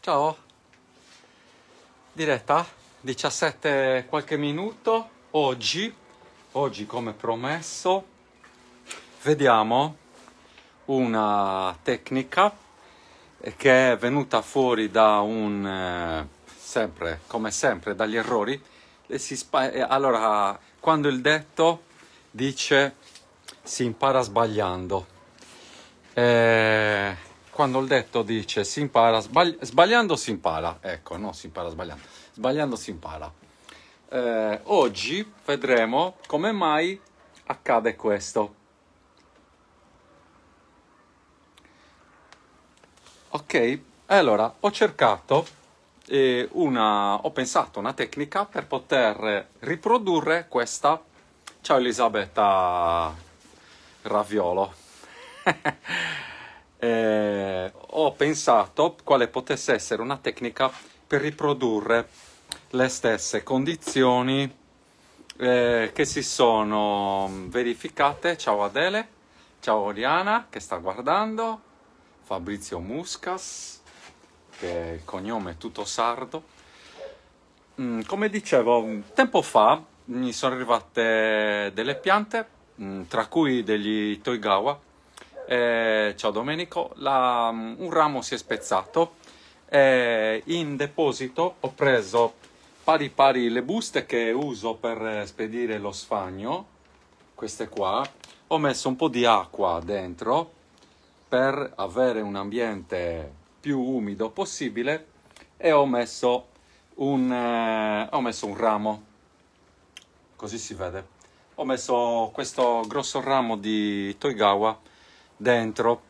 Ciao, diretta 17 qualche minuto. Oggi, oggi come promesso, vediamo una tecnica che è venuta fuori da un eh, sempre come sempre dagli errori. allora, quando il detto dice si impara sbagliando. Eh, quando il detto dice si impara, sbagli- sbagliando si impara, ecco, non si impara sbagliando, sbagliando si impara. Eh, oggi vedremo come mai accade questo. Ok, allora ho cercato eh, una, ho pensato una tecnica per poter riprodurre questa. Ciao Elisabetta Raviolo. eh, ho pensato quale potesse essere una tecnica per riprodurre le stesse condizioni eh, che si sono verificate. Ciao Adele, ciao Oriana che sta guardando, Fabrizio Muscas, che il cognome è tutto sardo. Mm, come dicevo, tempo fa mi sono arrivate delle piante, mm, tra cui degli Toigawa, eh, ciao Domenico, la, mm, un ramo si è spezzato, eh, in deposito ho preso pari pari le buste che uso per eh, spedire lo sfagno, queste qua, ho messo un po' di acqua dentro per avere un ambiente più umido possibile e ho messo un, eh, ho messo un ramo, così si vede. Ho messo questo grosso ramo di Toigawa dentro.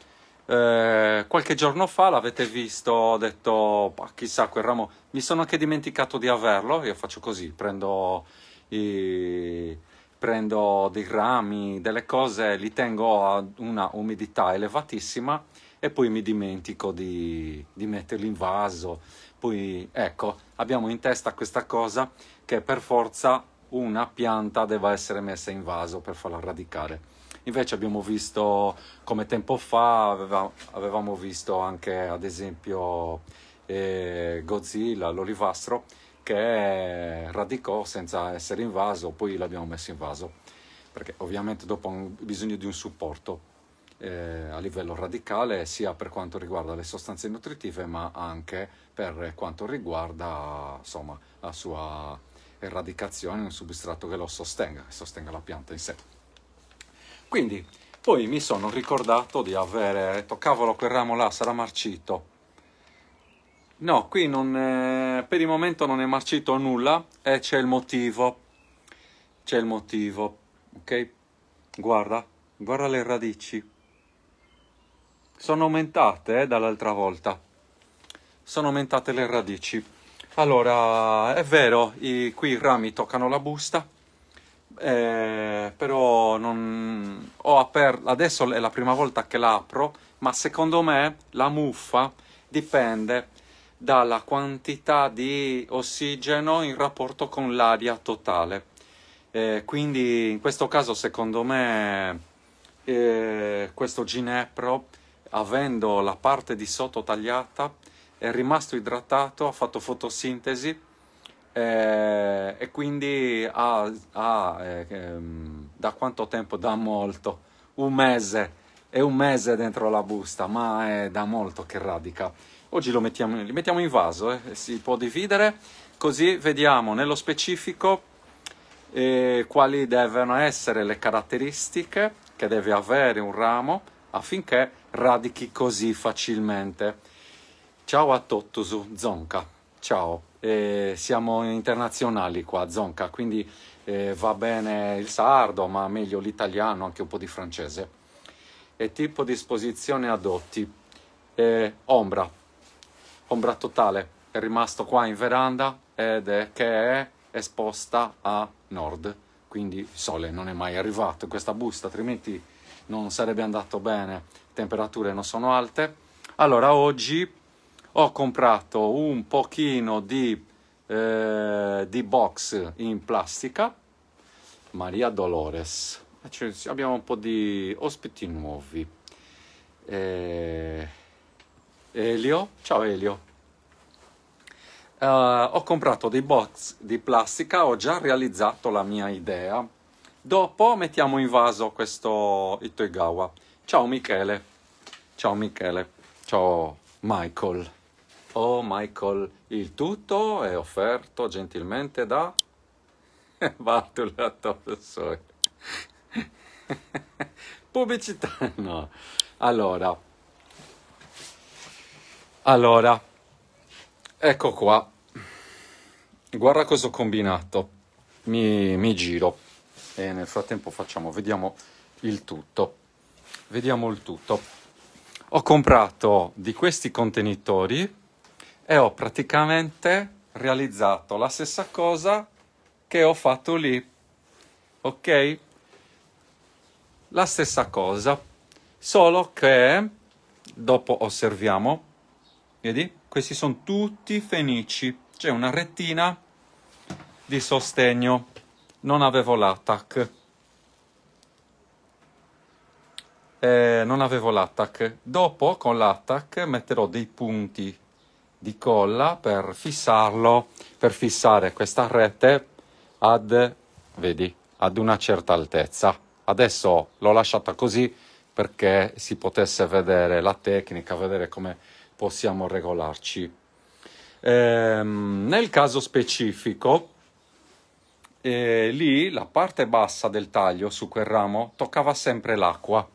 Eh, qualche giorno fa l'avete visto, ho detto bah, chissà quel ramo, mi sono anche dimenticato di averlo, io faccio così, prendo, i, prendo dei rami, delle cose, li tengo a una umidità elevatissima e poi mi dimentico di, di metterli in vaso. Poi ecco, abbiamo in testa questa cosa che per forza una pianta deve essere messa in vaso per farla radicare Invece abbiamo visto, come tempo fa, aveva, avevamo visto anche ad esempio eh, Godzilla, l'olivastro, che radicò senza essere invaso, poi l'abbiamo messo in vaso, perché ovviamente dopo ha bisogno di un supporto. Eh, a livello radicale sia per quanto riguarda le sostanze nutritive ma anche per quanto riguarda insomma, la sua eradicazione un substrato che lo sostenga, sostenga la pianta in sé. Quindi poi mi sono ricordato di avere detto, cavolo, quel ramo là sarà marcito. No, qui non, è, per il momento non è marcito nulla e c'è il motivo. C'è il motivo, ok? Guarda, guarda le radici. Sono aumentate eh, dall'altra volta. Sono aumentate le radici. Allora, è vero, i, qui i rami toccano la busta, eh, però non... ho aperto, adesso è la prima volta che l'apro, ma secondo me la muffa dipende dalla quantità di ossigeno in rapporto con l'aria totale. Eh, quindi in questo caso secondo me eh, questo ginepro, avendo la parte di sotto tagliata, è rimasto idratato, ha fatto fotosintesi eh, e quindi ha, ah, eh, ehm, da quanto tempo? Da molto, un mese, è un mese dentro la busta, ma è da molto che radica. Oggi lo mettiamo, li mettiamo in vaso, eh, si può dividere, così vediamo nello specifico eh, quali devono essere le caratteristiche che deve avere un ramo affinché radichi così facilmente. Ciao a Tottusu, Zonka, ciao! eh, siamo internazionali qua, Zonca, quindi eh, va bene il sardo, ma meglio l'italiano, anche un po' di francese. E tipo di esposizione adotti? Eh, ombra, ombra totale, è rimasto qua in veranda ed è che è esposta a nord, quindi il sole non è mai arrivato in questa busta, altrimenti non sarebbe andato bene, temperature non sono alte. Allora oggi ho comprato un pochino di, eh, di box in plastica Maria Dolores cioè, abbiamo un po' di ospiti nuovi eh, Elio ciao Elio uh, ho comprato dei box di plastica ho già realizzato la mia idea dopo mettiamo in vaso questo Itoigawa ciao Michele ciao Michele ciao Michael Oh Michael, il tutto è offerto gentilmente da Bartula Torsoy. Pubblicità, no. Allora, allora, ecco qua. Guarda cosa ho combinato. Mi, mi giro e nel frattempo facciamo, vediamo il tutto. Vediamo il tutto. Ho comprato di questi contenitori e ho praticamente realizzato la stessa cosa che ho fatto lì. Ok? La stessa cosa, solo che dopo osserviamo, vedi? Questi sono tutti fenici, c'è una rettina di sostegno, non avevo l'attack. Eh, non avevo l'attack. Dopo con l'attack metterò dei punti di colla per fissarlo, per fissare questa rete ad, vedi, ad una certa altezza. Adesso l'ho lasciata così perché si potesse vedere la tecnica, vedere come possiamo regolarci. Ehm, nel caso specifico, eh, lì la parte bassa del taglio su quel ramo toccava sempre l'acqua.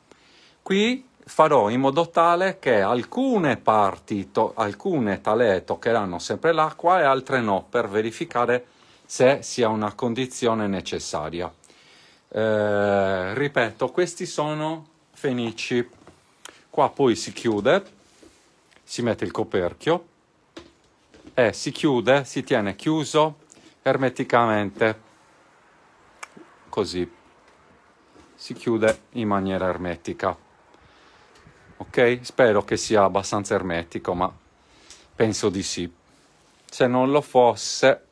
Qui farò in modo tale che alcune parti, to- alcune talee toccheranno sempre l'acqua e altre no, per verificare se sia una condizione necessaria. Eh, ripeto, questi sono fenici. Qua poi si chiude, si mette il coperchio e si chiude, si tiene chiuso ermeticamente, così si chiude in maniera ermetica ok? Spero che sia abbastanza ermetico, ma penso di sì. Se non lo fosse,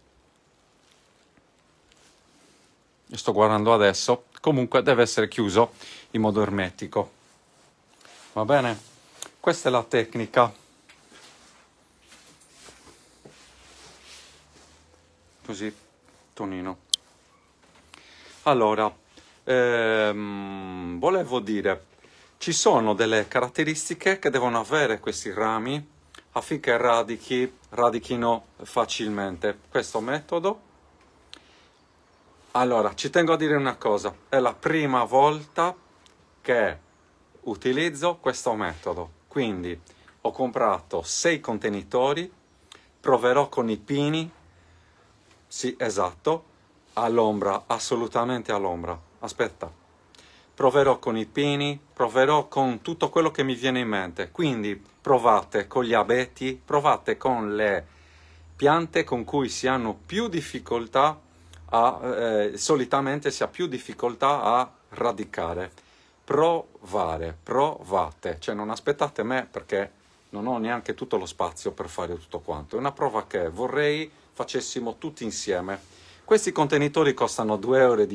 sto guardando adesso, comunque deve essere chiuso in modo ermetico. Va bene? Questa è la tecnica. Così, Tonino. Allora, ehm, volevo dire ci sono delle caratteristiche che devono avere questi rami affinché radichi, radichino facilmente. Questo metodo. Allora, ci tengo a dire una cosa, è la prima volta che utilizzo questo metodo. Quindi ho comprato sei contenitori, proverò con i pini, sì esatto, all'ombra, assolutamente all'ombra. Aspetta, proverò con i pini, proverò con tutto quello che mi viene in mente. Quindi provate con gli abeti, provate con le piante con cui si hanno più difficoltà a, eh, solitamente si ha più difficoltà a radicare. Provare, provate, cioè non aspettate me perché non ho neanche tutto lo spazio per fare tutto quanto. È una prova che vorrei facessimo tutti insieme. Questi contenitori costano 2,19 euro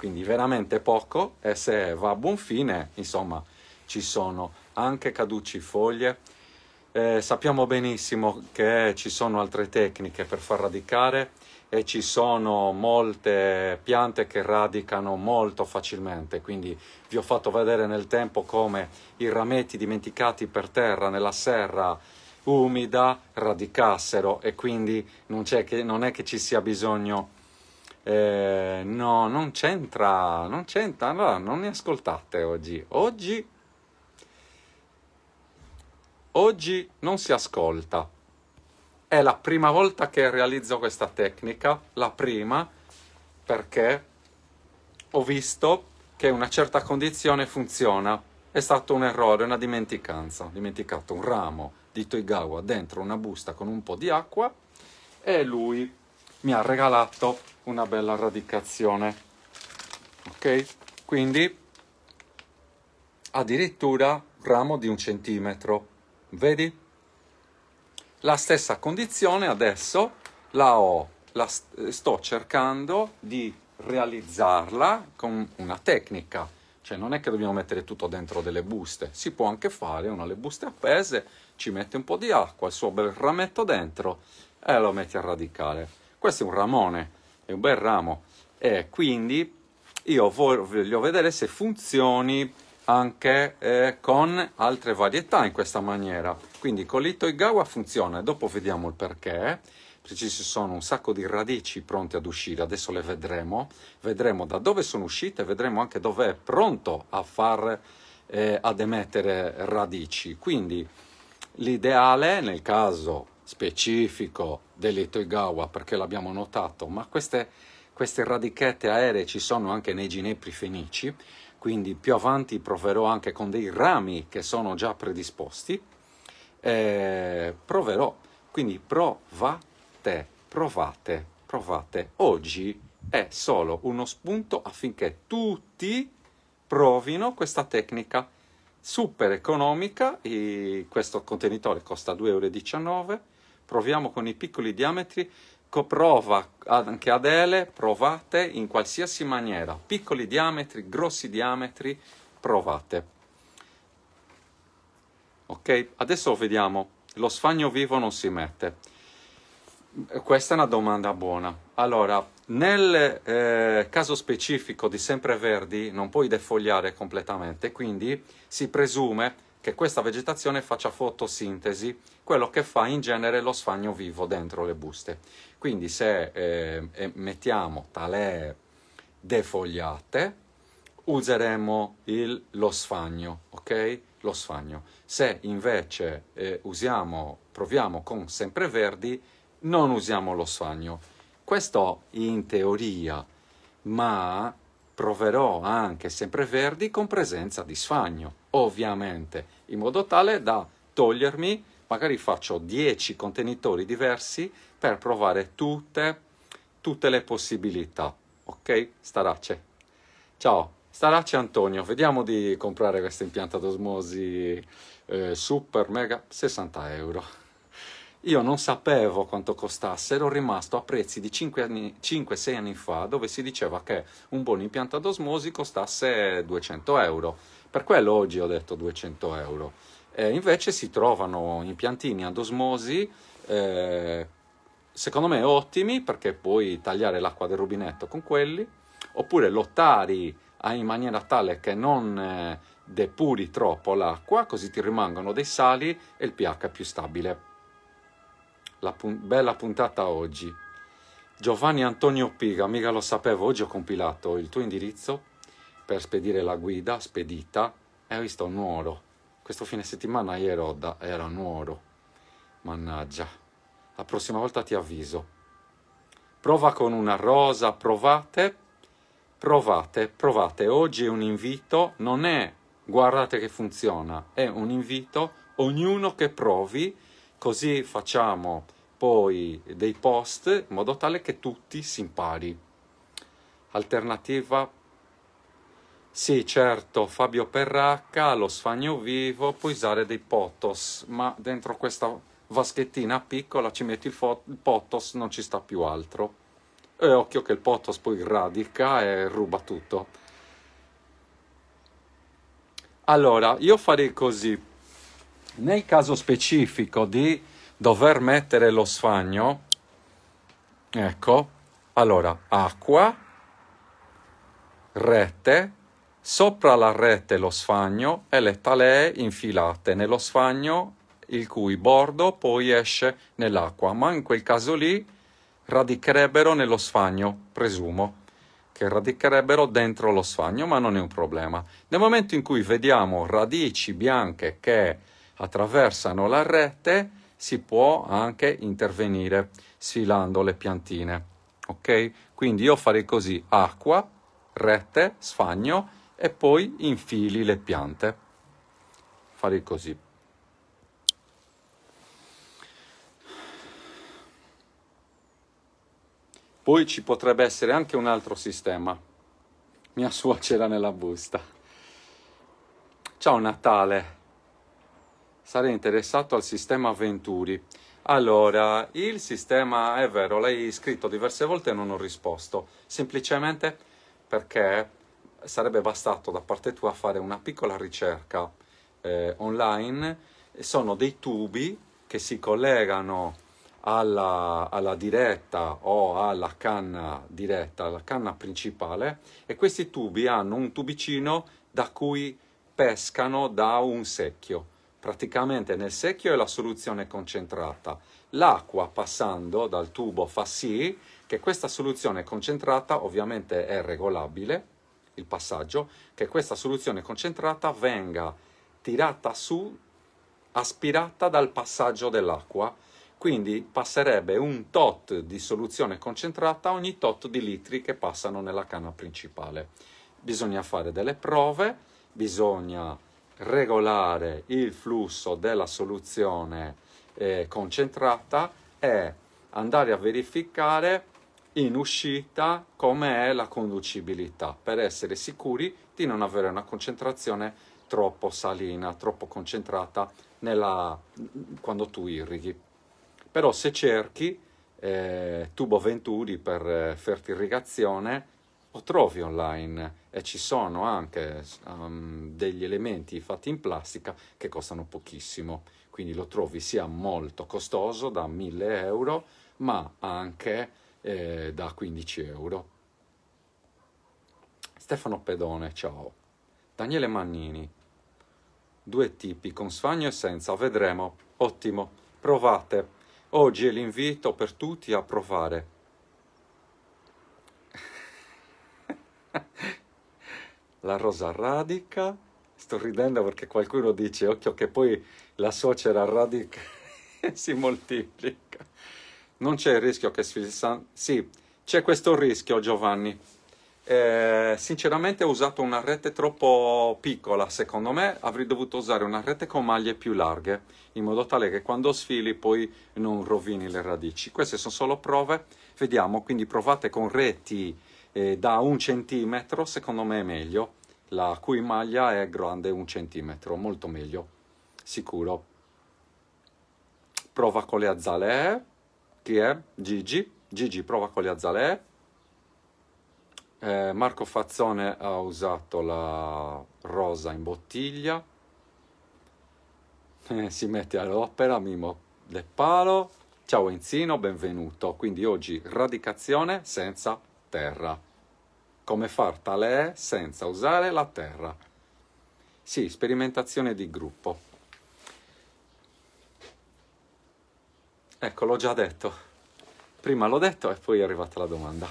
quindi veramente poco e se va a buon fine, insomma, ci sono anche caducci foglie. Eh, sappiamo benissimo che ci sono altre tecniche per far radicare e ci sono molte piante che radicano molto facilmente, quindi vi ho fatto vedere nel tempo come i rametti dimenticati per terra nella serra umida radicassero e quindi non, che, non è che ci sia bisogno eh, no, non c'entra, non c'entra, allora non mi ascoltate oggi. Oggi, oggi non si ascolta. È la prima volta che realizzo questa tecnica, la prima, perché ho visto che una certa condizione funziona. È stato un errore, una dimenticanza. Ho dimenticato un ramo di Toigawa dentro una busta con un po' di acqua e lui mi ha regalato una bella radicazione ok quindi addirittura ramo di un centimetro vedi la stessa condizione adesso la ho la sto cercando di realizzarla con una tecnica cioè non è che dobbiamo mettere tutto dentro delle buste si può anche fare una le buste appese ci mette un po' di acqua il suo bel rametto dentro e lo metti a radicare questo è un ramone, è un bel ramo. E quindi io voglio vedere se funzioni anche eh, con altre varietà in questa maniera. Quindi con l'Itoigawa funziona dopo vediamo il perché. Perché ci sono un sacco di radici pronte ad uscire, adesso le vedremo. Vedremo da dove sono uscite, vedremo anche dove è pronto a far, eh, ad emettere radici. Quindi l'ideale nel caso specifico dell'Itoigawa perché l'abbiamo notato, ma queste, queste radichette aeree ci sono anche nei ginepri fenici, quindi più avanti proverò anche con dei rami che sono già predisposti, eh, proverò, quindi provate, provate, provate. Oggi è solo uno spunto affinché tutti provino questa tecnica super economica, questo contenitore costa 2,19 euro, proviamo con i piccoli diametri, prova anche Adele, provate in qualsiasi maniera, piccoli diametri, grossi diametri, provate. Ok, adesso vediamo, lo sfagno vivo non si mette. Questa è una domanda buona. Allora, nel eh, caso specifico di sempreverdi non puoi defogliare completamente, quindi si presume che questa vegetazione faccia fotosintesi, quello che fa in genere lo sfagno vivo dentro le buste. Quindi se eh, eh mettiamo talee defogliate, useremo il, lo sfagno, ok? Lo sfagno. Se invece eh, usiamo, proviamo con sempreverdi, non usiamo lo sfagno. Questo in teoria, ma proverò anche sempreverdi con presenza di sfagno ovviamente, in modo tale da togliermi, magari faccio 10 contenitori diversi per provare tutte, tutte le possibilità. Ok? Staracce. Ciao, staracce Antonio, vediamo di comprare questa impianta d'osmosi eh, super mega 60 euro. Io non sapevo quanto costasse, ero rimasto a prezzi di 5-6 anni, anni fa dove si diceva che un buon impianto d'osmosi costasse 200 euro per quello oggi ho detto 200 euro. Eh, invece si trovano impiantini ad osmosi, eh, secondo me ottimi, perché puoi tagliare l'acqua del rubinetto con quelli, oppure lottari eh, in maniera tale che non eh, depuri troppo l'acqua, così ti rimangono dei sali e il pH più stabile. La pun bella puntata oggi. Giovanni Antonio Piga, mica lo sapevo, oggi ho compilato il tuo indirizzo per spedire la guida spedita e ho visto Nuoro. Questo fine settimana Ieroda era Nuoro. Mannaggia, la prossima volta ti avviso. Prova con una rosa, provate, provate, provate. Oggi è un invito, non è guardate che funziona, è un invito, ognuno che provi, così facciamo poi dei post in modo tale che tutti si impari. Alternativa sì, certo, Fabio Perracca, lo sfagno vivo, puoi usare dei potos, ma dentro questa vaschettina piccola ci metti il, il potos, non ci sta più altro. E occhio che il potos poi radica e ruba tutto. Allora, io farei così. Nel caso specifico di dover mettere lo sfagno, ecco, allora, acqua, rete, Sopra la rete lo sfagno e le talee infilate nello sfagno il cui bordo poi esce nell'acqua, ma in quel caso lì radicherebbero nello sfagno, presumo, che radicherebbero dentro lo sfagno, ma non è un problema. Nel momento in cui vediamo radici bianche che attraversano la rete, si può anche intervenire sfilando le piantine. Ok? Quindi io farei così: acqua, rete, sfagno e poi infili le piante. Fare così. Poi ci potrebbe essere anche un altro sistema. Mia suocera nella busta. Ciao Natale, sarei interessato al sistema Venturi. Allora, il sistema è vero, l'hai scritto diverse volte e non ho risposto, semplicemente perché sarebbe bastato da parte tua fare una piccola ricerca eh, online, sono dei tubi che si collegano alla, alla, diretta o alla canna diretta, alla canna principale e questi tubi hanno un tubicino da cui pescano da un secchio. Praticamente nel secchio è la soluzione concentrata. L'acqua passando dal tubo fa sì che questa soluzione concentrata ovviamente è regolabile il passaggio, che questa soluzione concentrata venga tirata su, aspirata dal passaggio dell'acqua, quindi passerebbe un tot di soluzione concentrata ogni tot di litri che passano nella canna principale. Bisogna fare delle prove, bisogna regolare il flusso della soluzione eh, concentrata e andare a verificare in uscita come è la conducibilità per essere sicuri di non avere una concentrazione troppo salina, troppo concentrata nella, quando tu irrighi. Però se cerchi eh, tubo Venturi per eh, fertirrigazione lo trovi online e ci sono anche um, degli elementi fatti in plastica che costano pochissimo. Quindi lo trovi sia molto costoso, da 1000 euro, ma anche eh, da 15 euro. Stefano Pedone, ciao. Daniele Mannini, due tipi, con sfagno e senza, vedremo. Ottimo, provate. Oggi è l'invito per tutti a provare. la rosa radica, sto ridendo perché qualcuno dice occhio che poi la suocera radica si moltiplica non c'è il rischio che sfilzano. Sì, c'è questo rischio, Giovanni. Eh, sinceramente ho usato una rete troppo piccola, secondo me avrei dovuto usare una rete con maglie più larghe, in modo tale che quando sfili poi non rovini le radici. Queste sono solo prove, vediamo, quindi provate con reti eh, da un centimetro, secondo me è meglio, la cui maglia è grande un centimetro, molto meglio, sicuro. Prova con le azalee eh. Chi è Gigi, Gigi prova con le azalee, eh, Marco Fazzone ha usato la rosa in bottiglia, eh, si mette all'opera, Mimo De Palo, ciao Enzino, benvenuto, quindi oggi radicazione senza terra, come far tale senza usare la terra, sì, sperimentazione di gruppo. Ecco, l'ho già detto. Prima l'ho detto e poi è arrivata la domanda.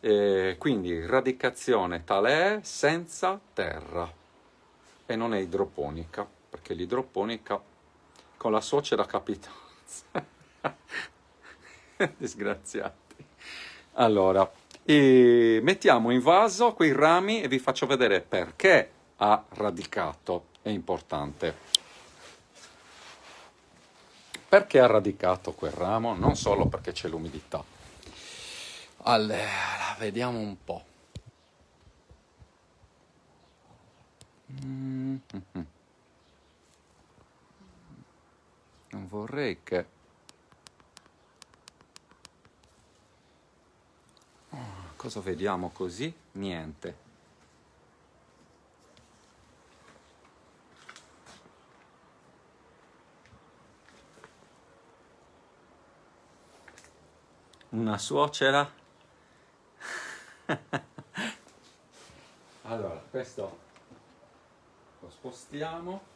E quindi radicazione tale è senza terra e non è idroponica, perché l'idroponica con la suocera capitanza. Disgraziati. Allora, mettiamo in vaso quei rami e vi faccio vedere perché ha radicato, è importante. Perché ha radicato quel ramo? Non solo perché c'è l'umidità. Allora, vediamo un po'. Mm-hmm. Non vorrei che... Oh, cosa vediamo così? Niente. una suocera. allora, questo lo spostiamo.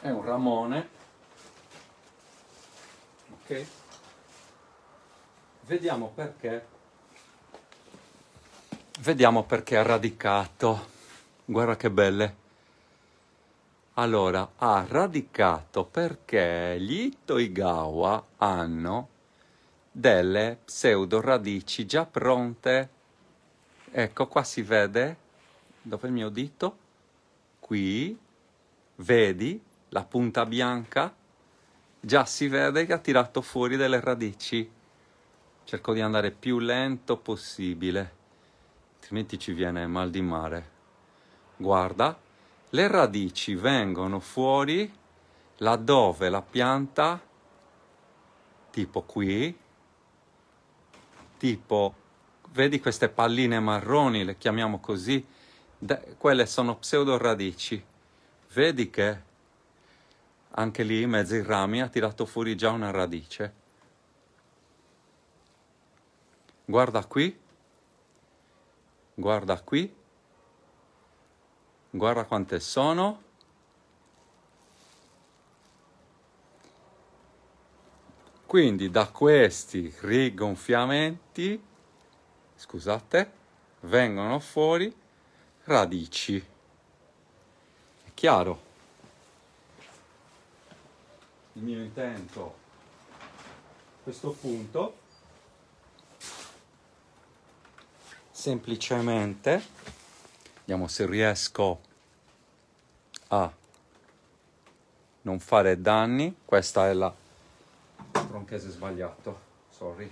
È un ramone vediamo perché vediamo perché ha radicato guarda che belle allora ha radicato perché gli Itoigawa hanno delle pseudo radici già pronte ecco qua si vede dove il mio dito qui vedi la punta bianca Già si vede che ha tirato fuori delle radici. Cerco di andare più lento possibile, altrimenti ci viene mal di mare. Guarda, le radici vengono fuori laddove la pianta, tipo qui, tipo, vedi queste palline marroni, le chiamiamo così, quelle sono pseudo radici. Vedi che anche lì in mezzo ai rami ha tirato fuori già una radice. Guarda qui, guarda qui, guarda quante sono. Quindi da questi rigonfiamenti, scusate, vengono fuori radici. È chiaro? il mio intento a questo punto semplicemente vediamo se riesco a non fare danni questa è la tronchese sbagliato sorry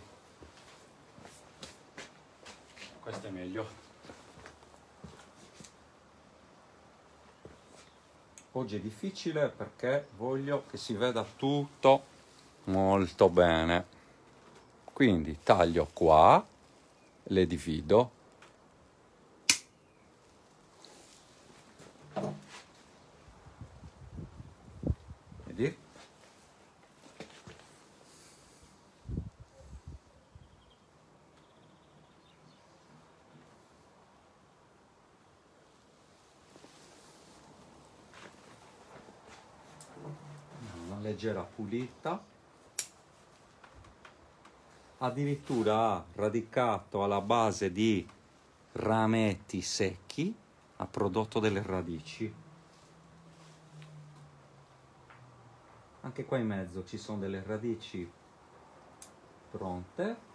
questo è meglio Oggi è difficile perché voglio che si veda tutto molto bene. Quindi taglio qua, le divido pulita addirittura ha radicato alla base di rametti secchi ha prodotto delle radici anche qua in mezzo ci sono delle radici pronte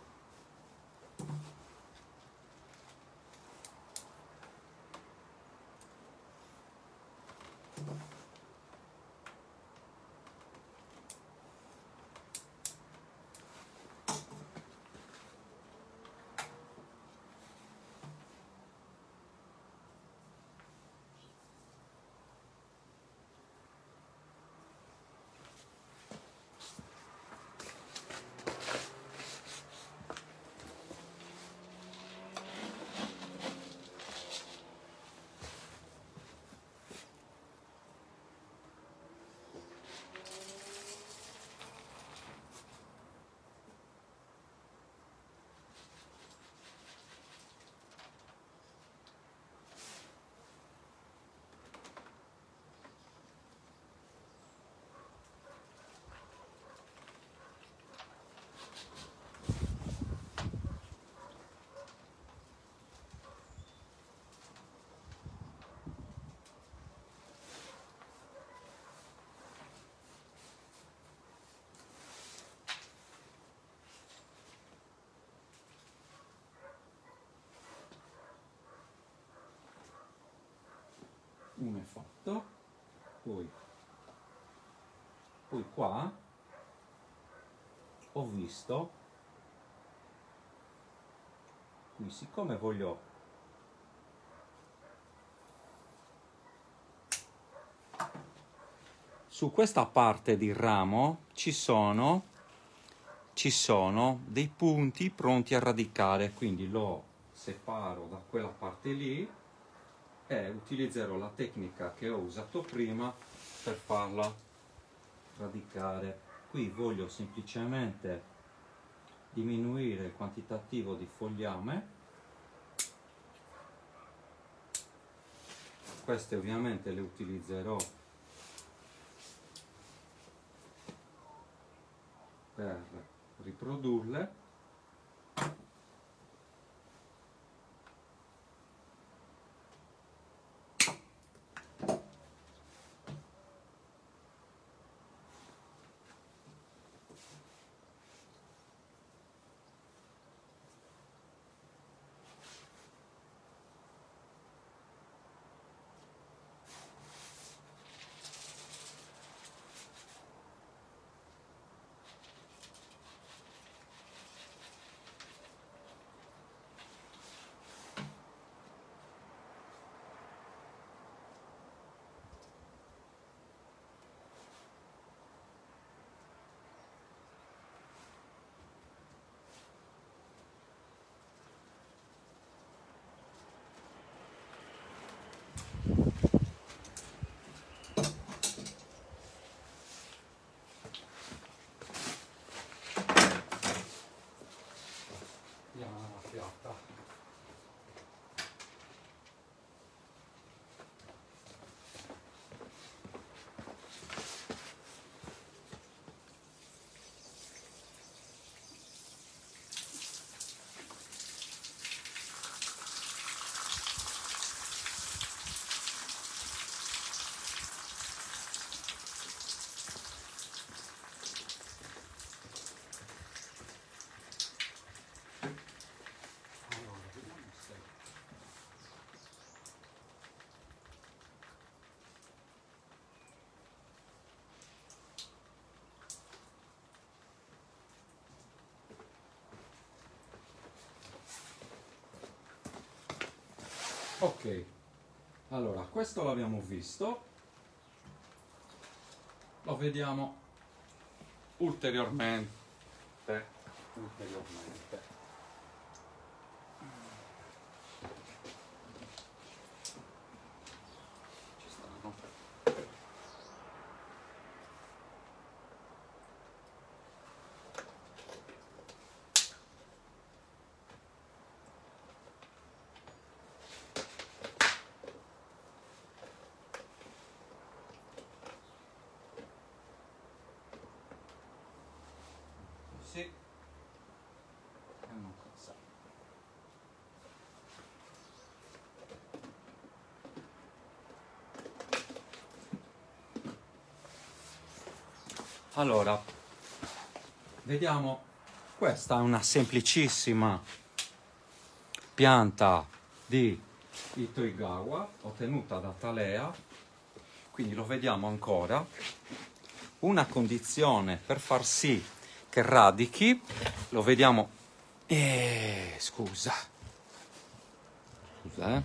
uno è fatto poi, poi qua ho visto qui siccome voglio su questa parte di ramo ci sono, ci sono dei punti pronti a radicare quindi lo separo da quella parte lì e eh, utilizzerò la tecnica che ho usato prima per farla radicare qui voglio semplicemente diminuire il quantitativo di fogliame queste ovviamente le utilizzerò per riprodurle ok allora questo l'abbiamo visto lo vediamo ulteriormente ulteriormente Allora, vediamo, questa è una semplicissima pianta di Itoigawa ottenuta da Talea, quindi lo vediamo ancora, una condizione per far sì che radichi, lo vediamo, eh, scusa, scusa eh.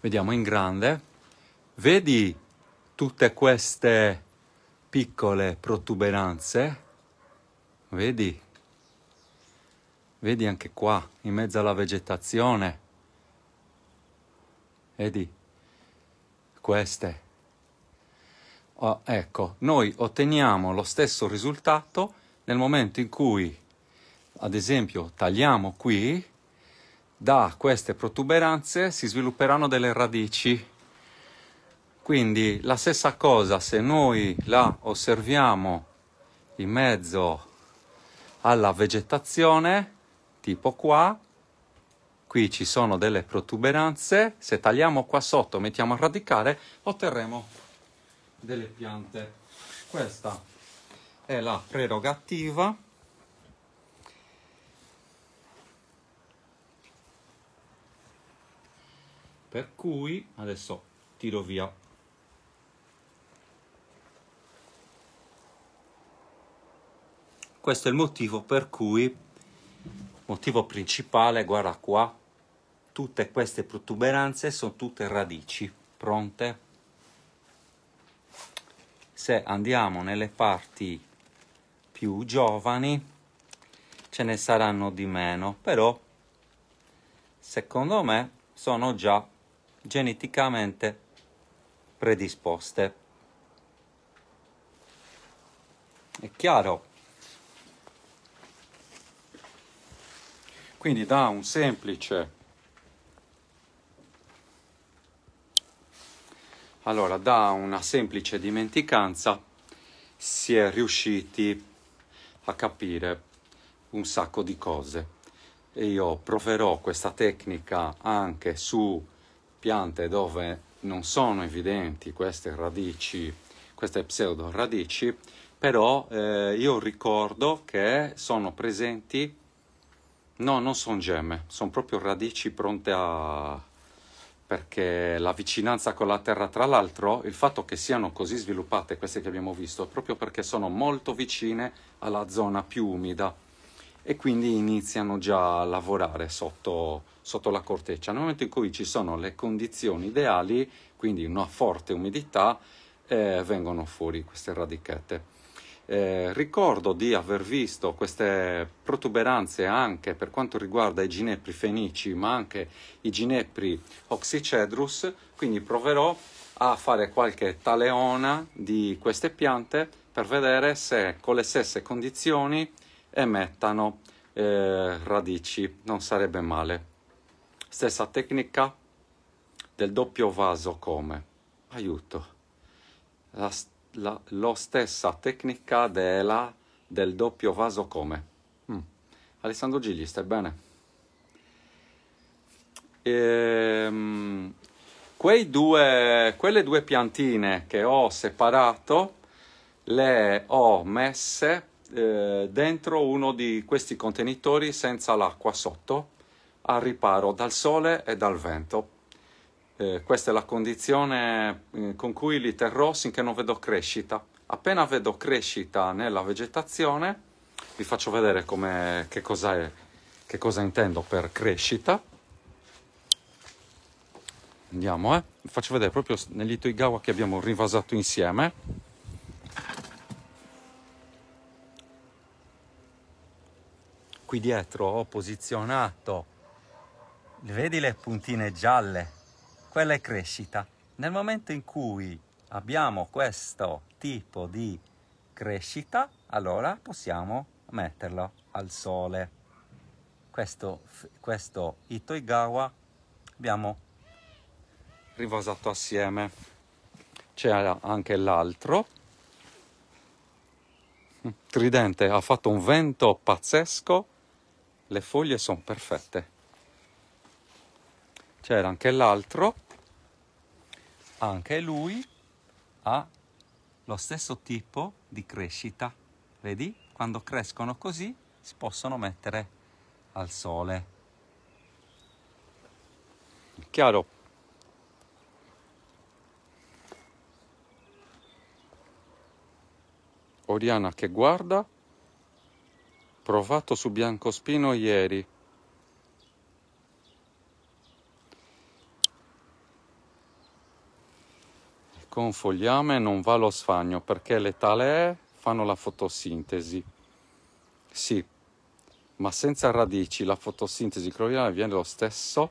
vediamo in grande, vedi tutte queste piccole protuberanze, vedi? Vedi anche qua, in mezzo alla vegetazione. Vedi? Queste. Oh, ecco, noi otteniamo lo stesso risultato nel momento in cui, ad esempio, tagliamo qui, da queste protuberanze si svilupperanno delle radici. Quindi la stessa cosa se noi la osserviamo in mezzo alla vegetazione, tipo qua, qui ci sono delle protuberanze, se tagliamo qua sotto, mettiamo a radicare, otterremo delle piante. Questa è la prerogativa per cui adesso tiro via Questo è il motivo per cui, motivo principale, guarda qua, tutte queste protuberanze sono tutte radici, pronte. Se andiamo nelle parti più giovani, ce ne saranno di meno, però secondo me sono già geneticamente predisposte. È chiaro? Quindi da un semplice Allora, da una semplice dimenticanza si è riusciti a capire un sacco di cose. E io proverò questa tecnica anche su piante dove non sono evidenti queste radici, queste pseudo radici, però eh, io ricordo che sono presenti No, non sono gemme, sono proprio radici pronte a... perché la vicinanza con la Terra, tra l'altro, il fatto che siano così sviluppate queste che abbiamo visto, è proprio perché sono molto vicine alla zona più umida e quindi iniziano già a lavorare sotto, sotto la corteccia. Nel momento in cui ci sono le condizioni ideali, quindi una forte umidità, eh, vengono fuori queste radichette. Eh, ricordo di aver visto queste protuberanze anche per quanto riguarda i ginepri fenici, ma anche i ginepri oxycedrus, quindi proverò a fare qualche taleona di queste piante per vedere se con le stesse condizioni emettano eh, radici, non sarebbe male. Stessa tecnica del doppio vaso come. Aiuto. La st- la, lo stessa tecnica della, del doppio vaso come. Mm. Alessandro Gigli, stai bene? Ehm, due, quelle due piantine che ho separato le ho messe eh, dentro uno di questi contenitori senza l'acqua sotto al riparo dal sole e dal vento eh, questa è la condizione eh, con cui li terrò finché non vedo crescita. Appena vedo crescita nella vegetazione, vi faccio vedere come, che cosa, è, che cosa intendo per crescita. Andiamo, eh. Vi faccio vedere proprio nell'Itoigawa che abbiamo rinvasato insieme. Qui dietro ho posizionato, vedi le puntine gialle quella è crescita. Nel momento in cui abbiamo questo tipo di crescita, allora possiamo metterlo al sole. Questo, questo Itoigawa abbiamo rivasato assieme. C'era anche l'altro. Tridente, ha fatto un vento pazzesco, le foglie sono perfette. C'era anche l'altro anche lui ha lo stesso tipo di crescita. Vedi? Quando crescono così si possono mettere al sole. Chiaro? Oriana che guarda, provato su biancospino ieri. con fogliame non va lo sfagno perché le è, fanno la fotosintesi. Sì, ma senza radici la fotosintesi cloriana viene lo stesso.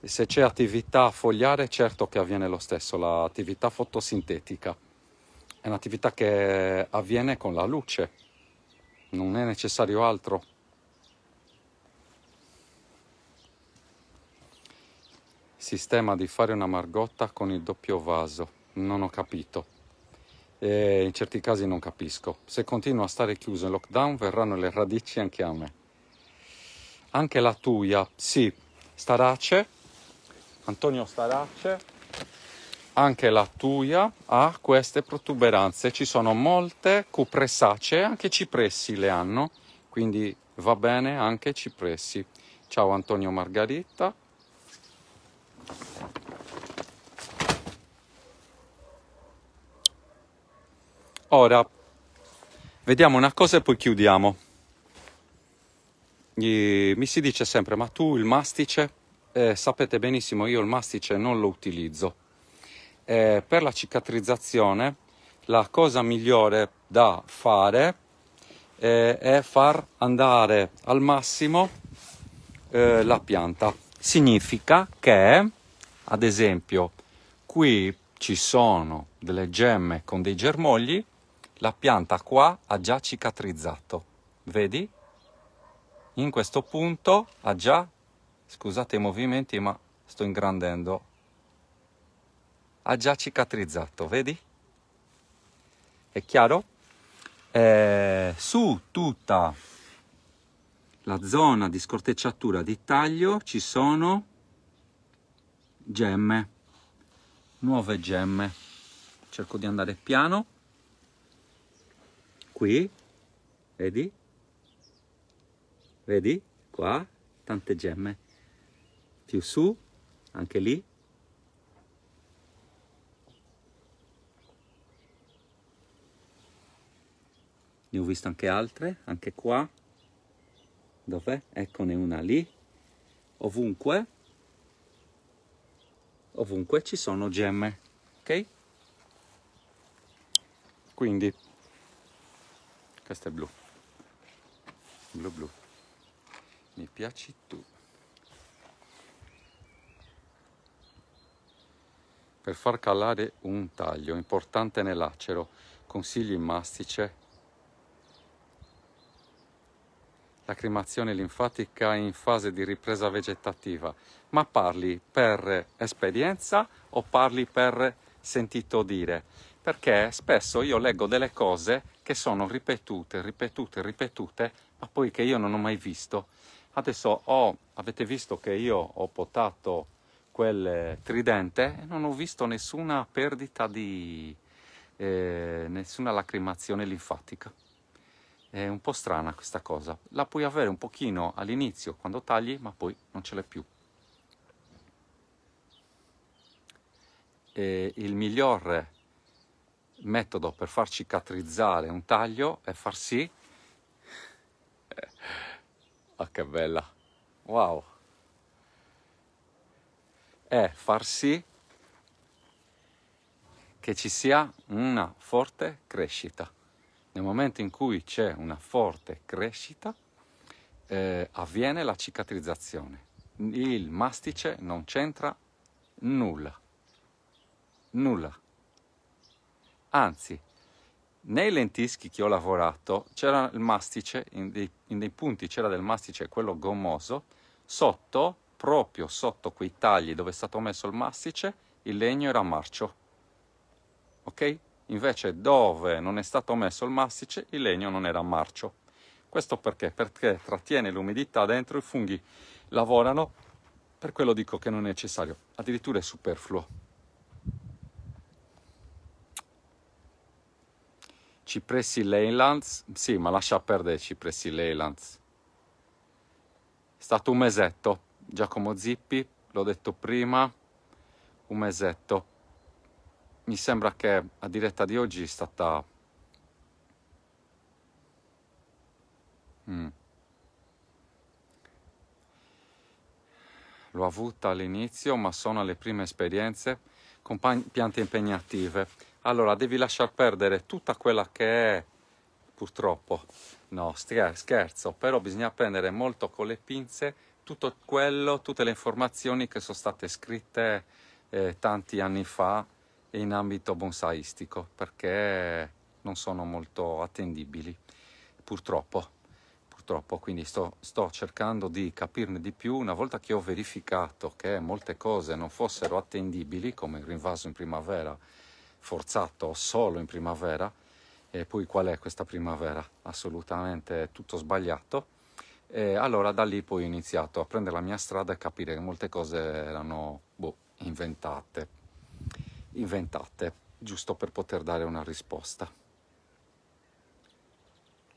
E se c'è attività fogliare, certo che avviene lo stesso, l'attività fotosintetica. È un'attività che avviene con la luce, non è necessario altro. sistema di fare una margotta con il doppio vaso non ho capito e in certi casi non capisco se continuo a stare chiuso in lockdown verranno le radici anche a me anche la tuia sì Starace Antonio Starace anche la tuia ha queste protuberanze ci sono molte cupressacee anche cipressi le hanno quindi va bene anche cipressi ciao Antonio Margaritta Ora vediamo una cosa e poi chiudiamo. E mi si dice sempre: Ma tu il mastice? Eh, sapete benissimo, io il mastice non lo utilizzo. Eh, per la cicatrizzazione, la cosa migliore da fare eh, è far andare al massimo eh, la pianta. Significa che ad esempio, qui ci sono delle gemme con dei germogli, la pianta qua ha già cicatrizzato, vedi? In questo punto ha già, scusate i movimenti ma sto ingrandendo, ha già cicatrizzato, vedi? È chiaro? Eh, su tutta la zona di scortecciatura di taglio ci sono gemme nuove gemme cerco di andare piano qui vedi vedi qua tante gemme più su anche lì ne ho visto anche altre anche qua dov'è eccone una lì ovunque ovunque ci sono gemme, ok? Quindi, questo è blu, blu blu, mi piaci tu. Per far calare un taglio importante nell'acero, consigli in mastice lacrimazione linfatica in fase di ripresa vegetativa ma parli per esperienza o parli per sentito dire. Perché spesso io leggo delle cose che sono ripetute, ripetute, ripetute, ma poi che io non ho mai visto. Adesso ho, avete visto che io ho potato quel tridente e non ho visto nessuna perdita di... Eh, nessuna lacrimazione linfatica. È un po' strana questa cosa. La puoi avere un pochino all'inizio quando tagli, ma poi non ce l'è più. eh, il miglior metodo per far cicatrizzare un taglio è far sì ah che bella wow è far sì che ci sia una forte crescita nel momento in cui c'è una forte crescita eh, avviene la cicatrizzazione il mastice non c'entra nulla nulla. Anzi, nei lentischi che ho lavorato c'era il mastice, in dei, in dei punti c'era del mastice, quello gommoso, sotto, proprio sotto quei tagli dove è stato messo il mastice, il legno era marcio. Ok? Invece dove non è stato messo il mastice, il legno non era marcio. Questo perché? Perché trattiene l'umidità dentro, i funghi lavorano, per quello dico che non è necessario, addirittura è superfluo. Cipressi Leylands, sì, ma lascia perdere Cipressi Leylands. È stato un mesetto, Giacomo Zippi, l'ho detto prima, un mesetto. Mi sembra che a diretta di oggi è stata... Mm. L'ho avuta all'inizio, ma sono le prime esperienze con piante impegnative allora devi lasciar perdere tutta quella che è purtroppo no scherzo però bisogna prendere molto con le pinze tutto quello tutte le informazioni che sono state scritte eh, tanti anni fa in ambito bonsaistico perché non sono molto attendibili purtroppo purtroppo quindi sto, sto cercando di capirne di più una volta che ho verificato che molte cose non fossero attendibili come il rinvaso in primavera forzato solo in primavera e poi qual è questa primavera? Assolutamente tutto sbagliato. E allora da lì poi ho iniziato a prendere la mia strada e capire che molte cose erano boh, inventate, inventate, giusto per poter dare una risposta.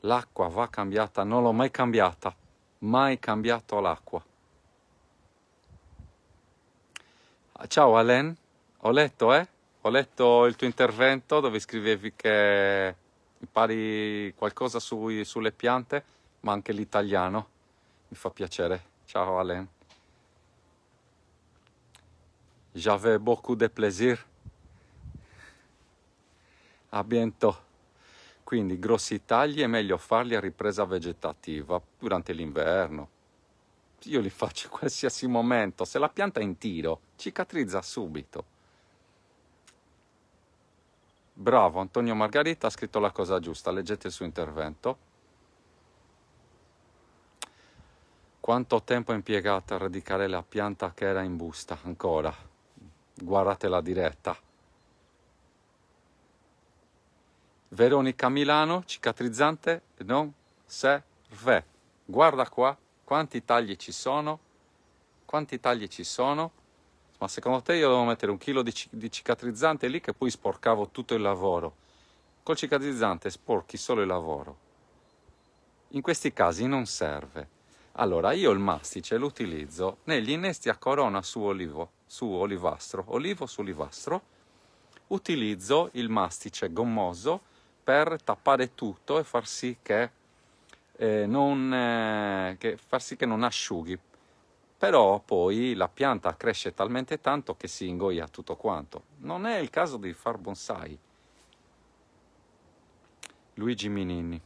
L'acqua va cambiata, non l'ho mai cambiata, mai cambiato l'acqua. Ciao Alen, ho letto eh? Ho letto il tuo intervento dove scrivevi che impari qualcosa sui, sulle piante, ma anche l'italiano. Mi fa piacere. Ciao Alain. J'avais beaucoup de plaisir. A bientôt. Quindi grossi tagli è meglio farli a ripresa vegetativa durante l'inverno. Io li faccio in qualsiasi momento. Se la pianta è in tiro, cicatrizza subito. Bravo, Antonio Margarita ha scritto la cosa giusta, leggete il suo intervento. Quanto tempo è impiegato a radicare la pianta che era in busta? Ancora, guardate la diretta. Veronica Milano, cicatrizzante non serve. Guarda qua quanti tagli ci sono, quanti tagli ci sono ma secondo te io dovevo mettere un chilo di, di cicatrizzante lì che poi sporcavo tutto il lavoro? Col cicatrizzante sporchi solo il lavoro. In questi casi non serve. Allora io il mastice lo utilizzo negli innesti a corona su olivo, su olivastro, olivo su olivastro. Utilizzo il mastice gommoso per tappare tutto e far sì che, eh, non, eh, che, far sì che non asciughi però poi la pianta cresce talmente tanto che si ingoia tutto quanto. Non è il caso di far bonsai. Luigi Minini.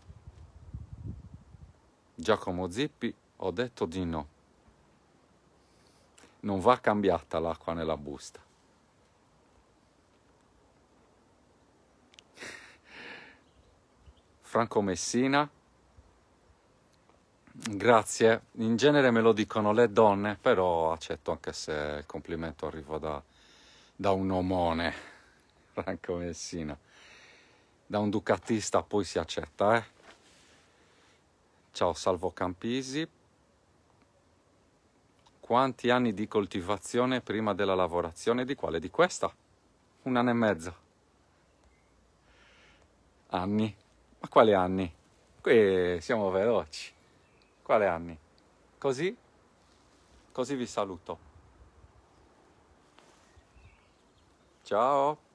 Giacomo Zippi, ho detto di no. Non va cambiata l'acqua nella busta. Franco Messina, Grazie, in genere me lo dicono le donne, però accetto anche se il complimento arriva da, da un omone, Franco Messina. Da un ducatista poi si accetta, eh? Ciao Salvo Campisi. Quanti anni di coltivazione prima della lavorazione di quale? Di questa? Un anno e mezzo. Anni? Ma quali anni? Qui siamo veloci quale anni? Così, così vi saluto. Ciao!